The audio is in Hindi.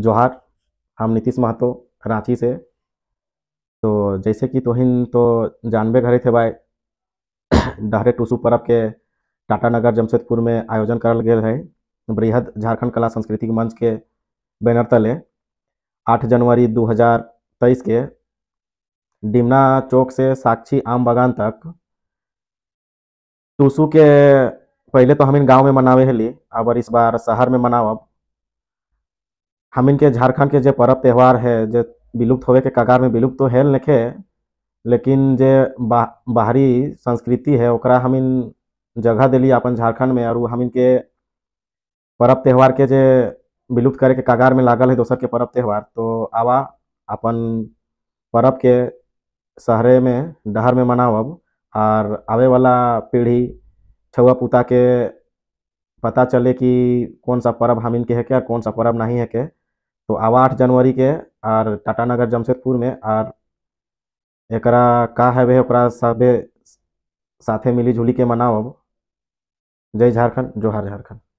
जोहार हम नीतीश महतो रांची से तो जैसे कि तोहिन तो जानबे घरे थे भाई दहरे टूसू परब के टाटा नगर जमशेदपुर में आयोजन करल गए है बृहद झारखंड कला सांस्कृतिक मंच के बैनर तले 8 जनवरी 2023 के डिमना चौक से साक्षी आम बागान तक टूसू के पहले तो हम इन गाँव में मनावे हली अब इस बार शहर में मनावब हम के झारखंड के जो पर्व त्यौहार है जो विलुप्त होवे के कगार में विलुप्त तो है लेखे लेकिन जे बा, बाहरी संस्कृति है ओकरा इन जगह दिली अपन झारखंड में और हम के पर्व त्यौहार के जे विलुप्त करे के कगार में लागल है दोसर के पर्व त्यौहार तो आवा अपन पर्व के शहरे में डहर में मनाव और आवे वाला पीढ़ी छुआ पुता के पता चले कि कौन सा पर्व हम इनके है क्या कौन सा पर्व नहीं है क्या तो আবার आठ जनवरी के और टाटानगर जमशेदपुर में और एक का है ओकरा सबे साथे मिली जुली के मनाओ जय झारखंड जोहार झारखंड